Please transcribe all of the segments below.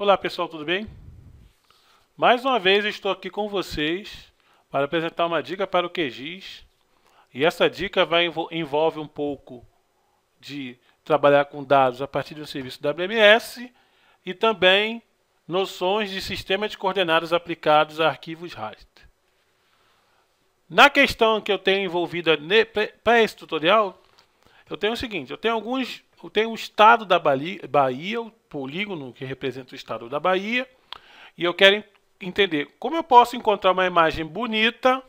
Olá pessoal, tudo bem? Mais uma vez estou aqui com vocês para apresentar uma dica para o QGIS e essa dica vai, envolve um pouco de trabalhar com dados a partir do serviço WMS e também noções de sistema de coordenadas aplicados a arquivos RAST. Na questão que eu tenho envolvida para esse tutorial, eu tenho o seguinte, eu tenho alguns, eu tenho o estado da Bahia, polígono que representa o estado da Bahia e eu quero entender como eu posso encontrar uma imagem bonita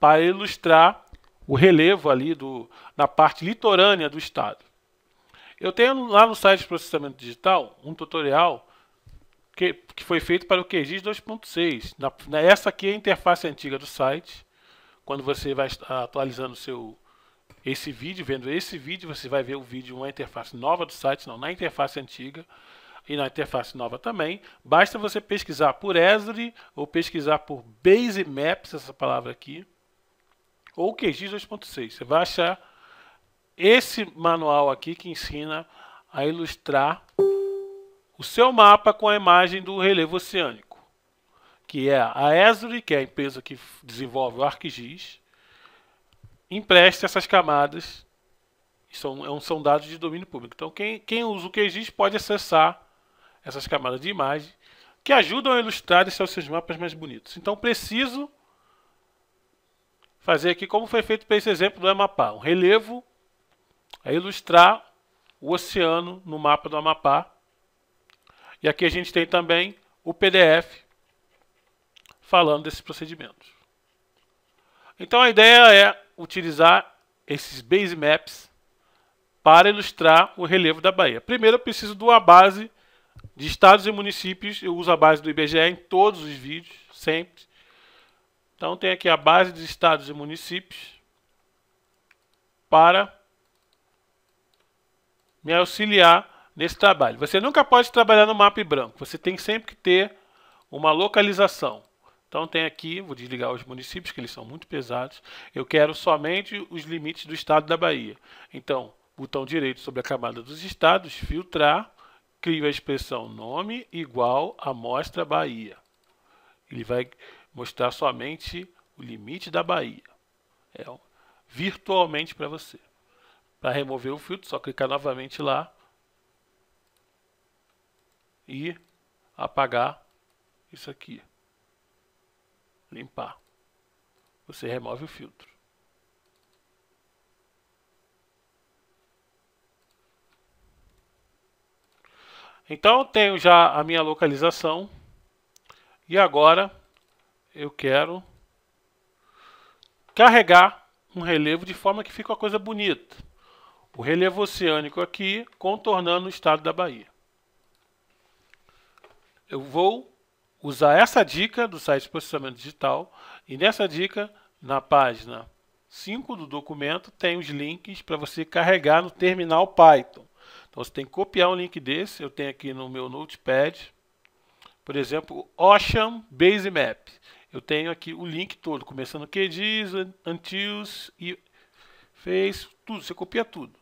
para ilustrar o relevo ali do, na parte litorânea do estado. Eu tenho lá no site de processamento digital um tutorial que, que foi feito para o QGIS 2.6. Na, essa aqui é a interface antiga do site. Quando você vai atualizando seu esse vídeo, vendo esse vídeo, você vai ver o vídeo, uma interface nova do site, não, na interface antiga e na interface nova também. Basta você pesquisar por Esri ou pesquisar por Base Maps, essa palavra aqui, ou QGIS 2.6. Você vai achar esse manual aqui que ensina a ilustrar o seu mapa com a imagem do relevo oceânico, que é a Esri, que é a empresa que desenvolve o ArcGIS, empresta essas camadas são, é são dados de domínio público. Então, quem, quem usa o QGIS pode acessar essas camadas de imagem que ajudam a ilustrar e seus mapas mais bonitos. Então preciso fazer aqui como foi feito para esse exemplo do Amapá, o relevo a é ilustrar o oceano no mapa do Amapá. E aqui a gente tem também o PDF falando desses procedimentos. Então a ideia é utilizar esses base maps para ilustrar o relevo da Bahia. Primeiro eu preciso de uma base de estados e municípios, eu uso a base do IBGE em todos os vídeos, sempre. Então tem aqui a base de estados e municípios para me auxiliar nesse trabalho. Você nunca pode trabalhar no mapa branco, você tem sempre que ter uma localização. Então tem aqui, vou desligar os municípios, que eles são muito pesados. Eu quero somente os limites do estado da Bahia. Então, botão direito sobre a camada dos estados, filtrar cria a expressão nome igual a amostra Bahia. Ele vai mostrar somente o limite da Bahia. É, virtualmente para você. Para remover o filtro, só clicar novamente lá e apagar isso aqui. Limpar. Você remove o filtro. Então eu tenho já a minha localização e agora eu quero carregar um relevo de forma que fique uma coisa bonita. O relevo oceânico aqui contornando o estado da Bahia. Eu vou usar essa dica do site de processamento digital e nessa dica, na página 5 do documento, tem os links para você carregar no terminal Python. Então você tem que copiar um link desse. Eu tenho aqui no meu Notepad, por exemplo, Ocean Base Map. Eu tenho aqui o link todo, começando QGIS, Antils e fez tudo. Você copia tudo.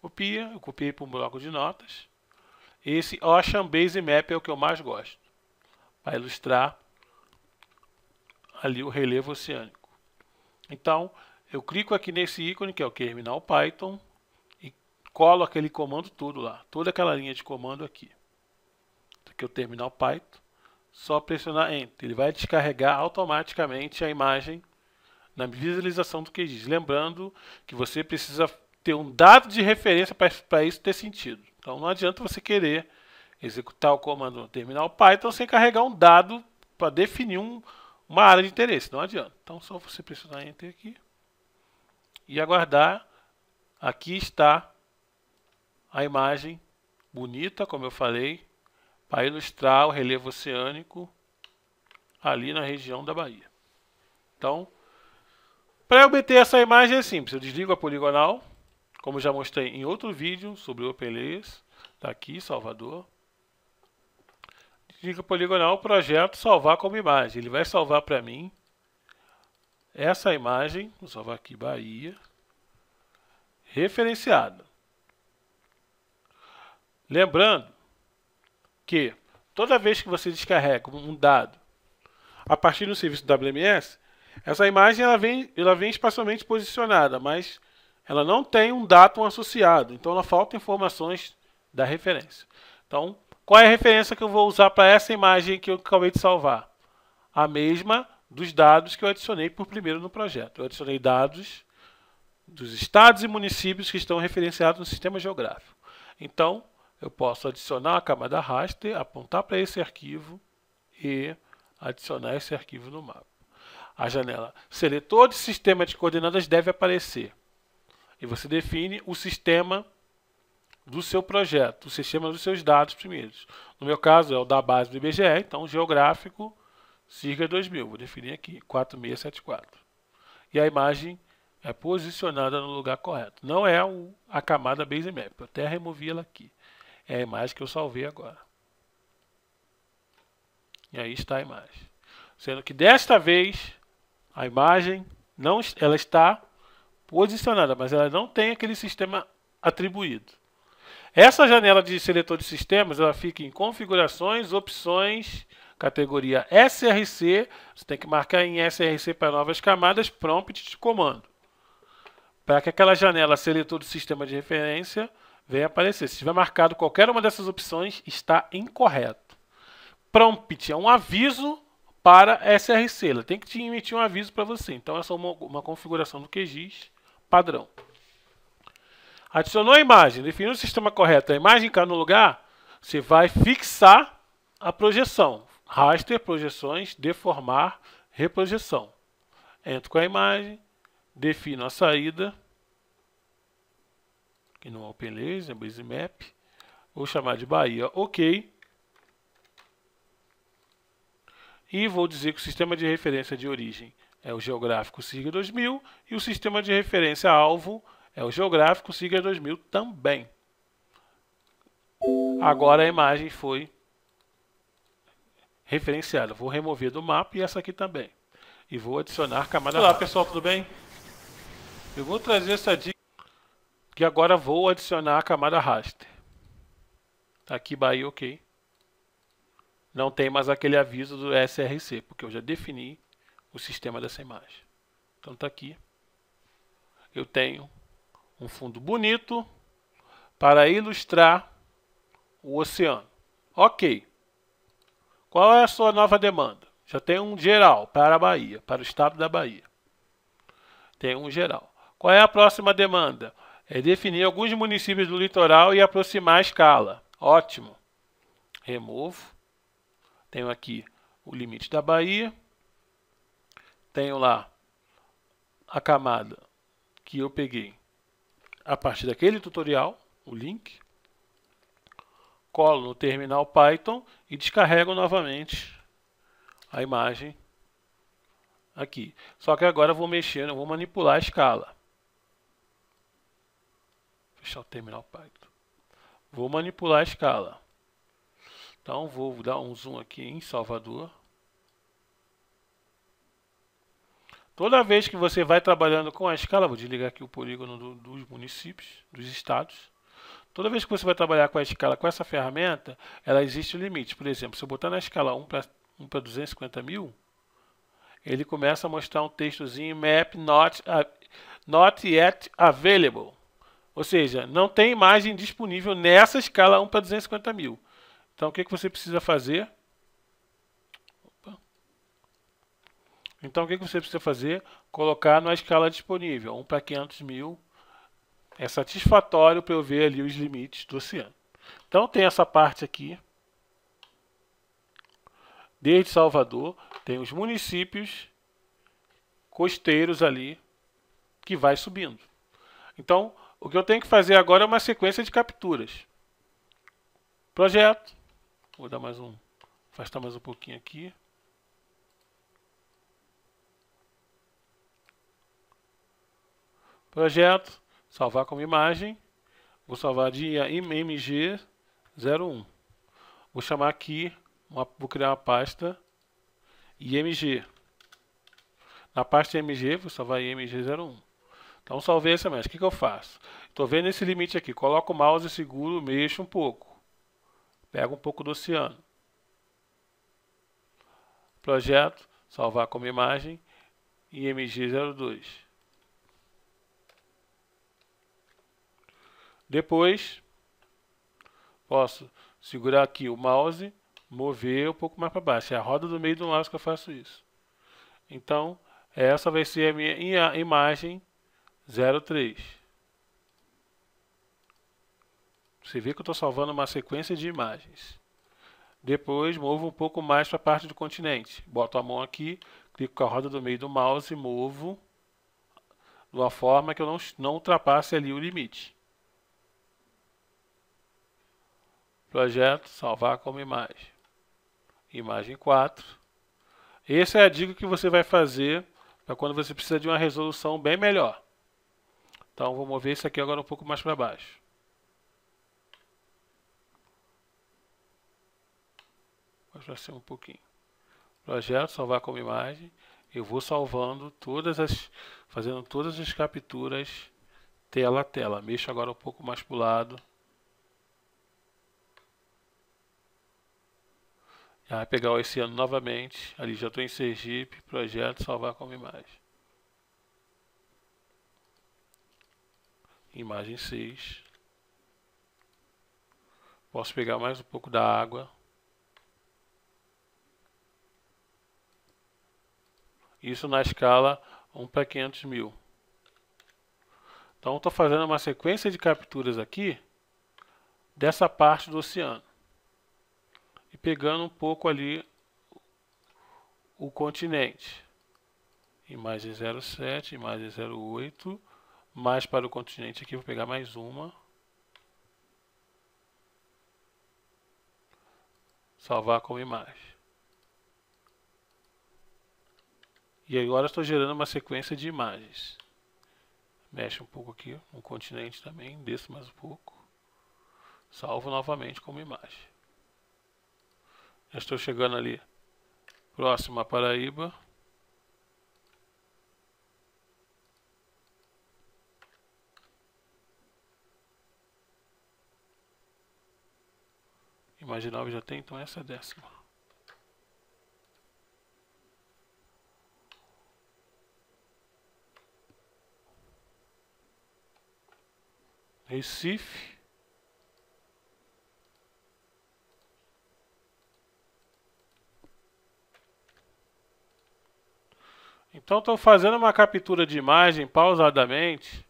Copia, eu copiei para um bloco de notas. Esse Ocean Base Map é o que eu mais gosto. Para ilustrar ali o relevo oceânico. Então, eu clico aqui nesse ícone, que é o terminal Python colo aquele comando todo lá, toda aquela linha de comando aqui. Aqui é o terminal Python. Só pressionar Enter, ele vai descarregar automaticamente a imagem na visualização do QGIS. Lembrando que você precisa ter um dado de referência para isso ter sentido. Então não adianta você querer executar o comando no terminal Python sem carregar um dado para definir um, uma área de interesse. Não adianta. Então só você pressionar Enter aqui e aguardar. Aqui está a imagem bonita, como eu falei, para ilustrar o relevo oceânico ali na região da Bahia. Então, para obter essa imagem é simples. Eu desligo a poligonal, como já mostrei em outro vídeo sobre o OpenLayers, daqui, Salvador. Desligo a poligonal, projeto, salvar como imagem. Ele vai salvar para mim essa imagem, vou salvar aqui Bahia, referenciada. Lembrando que toda vez que você descarrega um dado a partir do serviço WMS, essa imagem ela vem, ela vem espacialmente posicionada, mas ela não tem um datum associado, então ela falta informações da referência. Então, qual é a referência que eu vou usar para essa imagem que eu acabei de salvar? A mesma dos dados que eu adicionei por primeiro no projeto. Eu adicionei dados dos estados e municípios que estão referenciados no sistema geográfico. Então, eu posso adicionar a camada raster, apontar para esse arquivo e adicionar esse arquivo no mapa. A janela seletor de sistema de coordenadas deve aparecer. E você define o sistema do seu projeto, o sistema dos seus dados primeiros. No meu caso é o da base do IBGE, então geográfico Circa 2000, vou definir aqui, 4674. E a imagem é posicionada no lugar correto. Não é a camada Base Map, eu até removi ela aqui. É a imagem que eu salvei agora. E aí está a imagem. Sendo que desta vez a imagem não ela está posicionada, mas ela não tem aquele sistema atribuído. Essa janela de seletor de sistemas, ela fica em configurações, opções, categoria SRC, você tem que marcar em SRC para novas camadas, prompt de comando. Para que aquela janela seletor de sistema de referência vem aparecer. Se tiver marcado qualquer uma dessas opções, está incorreto. Prompt é um aviso para SRC. Ela tem que te emitir um aviso para você. Então, essa é uma, uma configuração do QGIS padrão. Adicionou a imagem, definiu o sistema correto, a imagem cá no lugar, você vai fixar a projeção. Raster, projeções, deformar, reprojeção. Entro com a imagem, defino a saída, que não é OpenLaser, é Base Map. Vou chamar de Bahia, ok. E vou dizer que o sistema de referência de origem é o geográfico SIGA 2000 e o sistema de referência alvo é o geográfico SIGA 2000 também. Agora a imagem foi referenciada. Vou remover do mapa e essa aqui também. E vou adicionar camada. Olá pessoal, tudo bem? Eu vou trazer essa dica. E agora vou adicionar a camada raster. Tá aqui by OK. Não tem mais aquele aviso do SRC, porque eu já defini o sistema dessa imagem. Então está aqui. Eu tenho um fundo bonito para ilustrar o oceano. Ok. Qual é a sua nova demanda? Já tem um geral para a Bahia, para o estado da Bahia. Tem um geral. Qual é a próxima demanda? é definir alguns municípios do litoral e aproximar a escala. Ótimo. Removo. Tenho aqui o limite da Bahia. Tenho lá a camada que eu peguei a partir daquele tutorial, o link. Colo no terminal Python e descarrego novamente a imagem aqui. Só que agora eu vou mexer, eu vou manipular a escala. Deixa eu terminar o Python. Vou manipular a escala. Então vou dar um zoom aqui em Salvador. Toda vez que você vai trabalhando com a escala, vou desligar aqui o polígono do, dos municípios, dos estados. Toda vez que você vai trabalhar com a escala com essa ferramenta, ela existe um limite. Por exemplo, se eu botar na escala 1 para para 250 mil, ele começa a mostrar um textozinho map not, uh, not yet available. Ou seja, não tem imagem disponível nessa escala 1 para 250 mil. Então, o que, que você precisa fazer? Opa. Então, o que, que você precisa fazer? Colocar na escala disponível. 1 para 500 mil. É satisfatório para eu ver ali os limites do oceano. Então, tem essa parte aqui. Desde Salvador, tem os municípios costeiros ali que vai subindo. Então, o que eu tenho que fazer agora é uma sequência de capturas. Projeto. Vou dar mais um. Afastar mais um pouquinho aqui. Projeto. Salvar como imagem. Vou salvar de IMG01. Vou chamar aqui. Uma, vou criar uma pasta. IMG. Na pasta IMG, vou salvar IMG01. Então salvei essa imagem. O que, que eu faço? Estou vendo esse limite aqui. Coloco o mouse seguro, mexo um pouco. Pego um pouco do oceano. Projeto, salvar como imagem, IMG02. Depois, posso segurar aqui o mouse, mover um pouco mais para baixo. É a roda do meio do mouse que eu faço isso. Então, essa vai ser a minha imagem 03. Você vê que eu estou salvando uma sequência de imagens. Depois, movo um pouco mais para a parte do continente. Boto a mão aqui, clico com a roda do meio do mouse e movo de uma forma que eu não, não ultrapasse ali o limite. Projeto, salvar como imagem. Imagem 4. Essa é a dica que você vai fazer para quando você precisa de uma resolução bem melhor. Então vou mover isso aqui agora um pouco mais para baixo. Vou ser um pouquinho. Projeto, salvar como imagem. Eu vou salvando todas as. fazendo todas as capturas tela a tela. Mexo agora um pouco mais para o lado. Já vai pegar o oceano novamente. Ali já estou em Sergipe. Projeto, salvar como imagem. imagem 6. Posso pegar mais um pouco da água. Isso na escala 1 para 500 mil. Então estou fazendo uma sequência de capturas aqui dessa parte do oceano. E pegando um pouco ali o continente. Imagem 07, imagem 08, mais para o continente aqui, vou pegar mais uma. Salvar como imagem. E agora estou gerando uma sequência de imagens. Mexe um pouco aqui, no continente também, desço mais um pouco. Salvo novamente como imagem. Já estou chegando ali. Próxima Paraíba. 9 já tem, então essa é a décima. Recife. Então estou fazendo uma captura de imagem pausadamente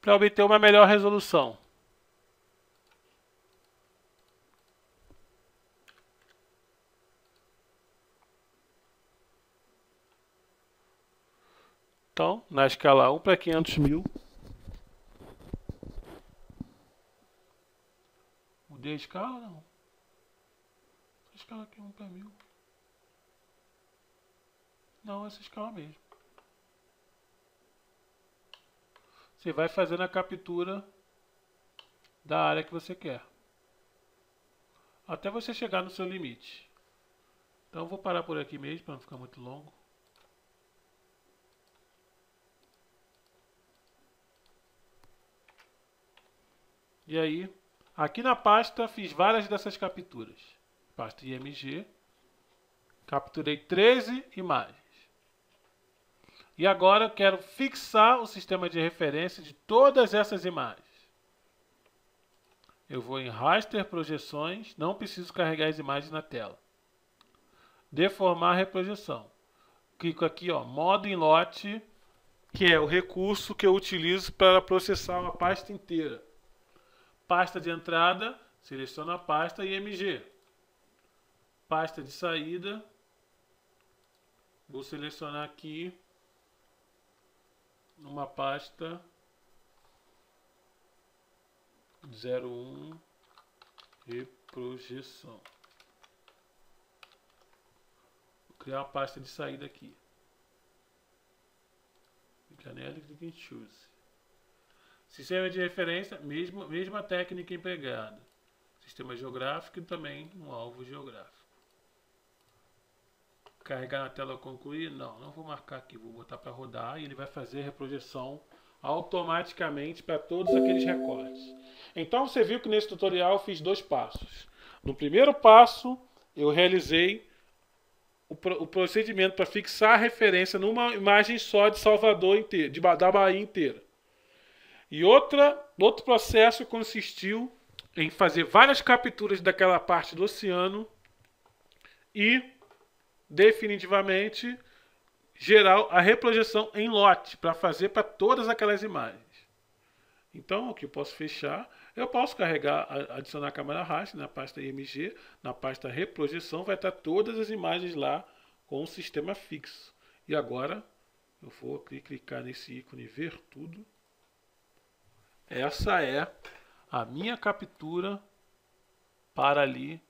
para obter uma melhor resolução. Então, na escala 1 para 500 mil, mudei a escala? Não. escala aqui 1 para 1000. Não, essa escala mesmo. Você vai fazendo a captura da área que você quer. Até você chegar no seu limite. Então vou parar por aqui mesmo para não ficar muito longo. E aí, aqui na pasta, fiz várias dessas capturas. Pasta IMG. Capturei 13 imagens. E agora eu quero fixar o sistema de referência de todas essas imagens. Eu vou em Raster Projeções, não preciso carregar as imagens na tela. Deformar Reprojeção. Clico aqui, ó, modo em lote, que é o recurso que eu utilizo para processar uma pasta inteira. Pasta de entrada, seleciono a pasta IMG. Pasta de saída, vou selecionar aqui uma pasta 01 e projeção. Vou criar a pasta de saída aqui. Canela nela e em Choose. Sistema de referência, mesma, mesma técnica empregada. Sistema geográfico e também um alvo geográfico. Carregar na tela concluir? Não, não vou marcar aqui. Vou botar para rodar e ele vai fazer a reprojeção automaticamente para todos aqueles recortes. Então você viu que nesse tutorial eu fiz dois passos. No primeiro passo, eu realizei o, o procedimento para fixar a referência numa imagem só de Salvador inteira, de, da Bahia inteira. E outra, outro processo consistiu em fazer várias capturas daquela parte do oceano e definitivamente gerar a reprojeção em lote para fazer para todas aquelas imagens. Então, o que eu posso fechar, eu posso carregar, adicionar a câmera raster na pasta IMG, na pasta reprojeção, vai estar tá todas as imagens lá com o sistema fixo. E agora, eu vou clicar nesse ícone ver tudo. Essa é a minha captura para ali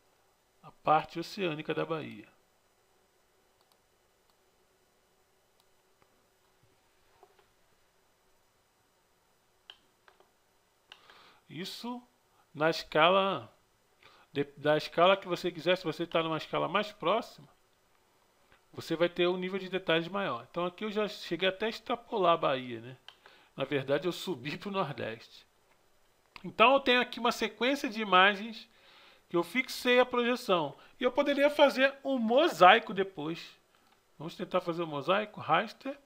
a parte oceânica da Bahia. Isso na escala da escala que você quiser, se você está numa escala mais próxima, você vai ter um nível de detalhes maior. Então aqui eu já cheguei até a extrapolar a Bahia, né? Na verdade, eu subi para o Nordeste. Então, eu tenho aqui uma sequência de imagens que eu fixei a projeção. E eu poderia fazer um mosaico depois. Vamos tentar fazer um mosaico. Raster,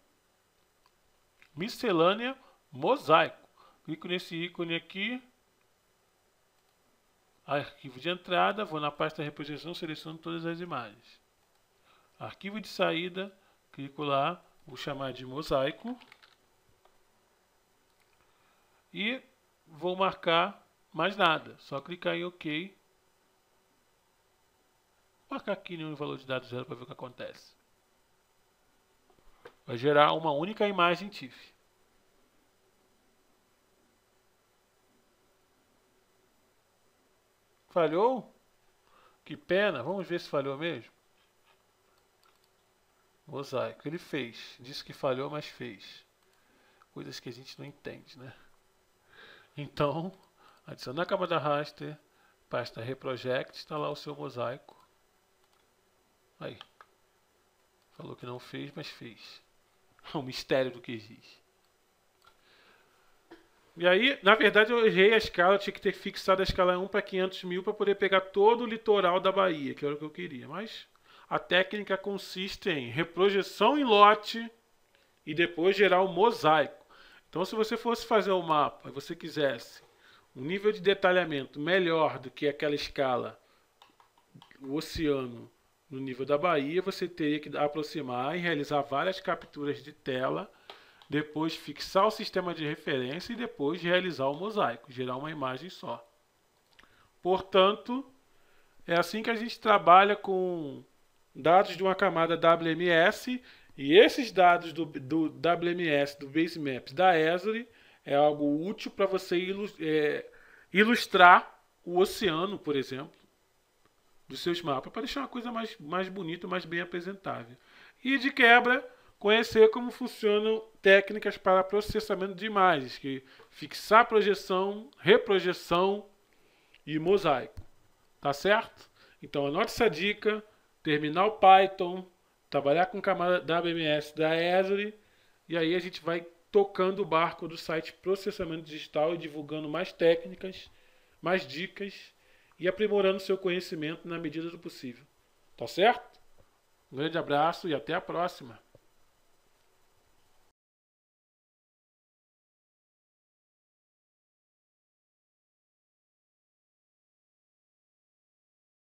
miscelânea, mosaico. Clico nesse ícone aqui. Arquivo de entrada, vou na pasta reprojeção, seleciono todas as imagens. Arquivo de saída, clico lá, vou chamar de mosaico. E vou marcar mais nada. Só clicar em OK. Marcar aqui nenhum valor de dados zero para ver o que acontece. Vai gerar uma única imagem TIFF. Falhou? Que pena. Vamos ver se falhou mesmo. Mosaico. Ele fez. Disse que falhou, mas fez. Coisas que a gente não entende, né? Então, adicionando a capa da raster, pasta reproject, instalar o seu mosaico. Aí. Falou que não fez, mas fez. É o mistério do que existe. E aí, na verdade, eu errei a escala. Eu tinha que ter fixado a escala 1 para 500 mil para poder pegar todo o litoral da Bahia, que era o que eu queria. Mas a técnica consiste em reprojeção em lote e depois gerar o mosaico. Então, se você fosse fazer o um mapa e você quisesse um nível de detalhamento melhor do que aquela escala, o oceano no nível da Bahia, você teria que aproximar e realizar várias capturas de tela, depois fixar o sistema de referência e depois realizar o mosaico, gerar uma imagem só. Portanto, é assim que a gente trabalha com dados de uma camada WMS e esses dados do, do WMS, do Base Maps, da Esri, é algo útil para você é, ilustrar o oceano, por exemplo, dos seus mapas, para deixar uma coisa mais, mais bonita, mais bem apresentável. E de quebra, conhecer como funcionam técnicas para processamento de imagens, que fixar projeção, reprojeção e mosaico. Tá certo? Então anote essa dica, terminar o Python, trabalhar com camada da BMS da Azure e aí a gente vai tocando o barco do site Processamento Digital e divulgando mais técnicas, mais dicas e aprimorando seu conhecimento na medida do possível. Tá certo? Um grande abraço e até a próxima!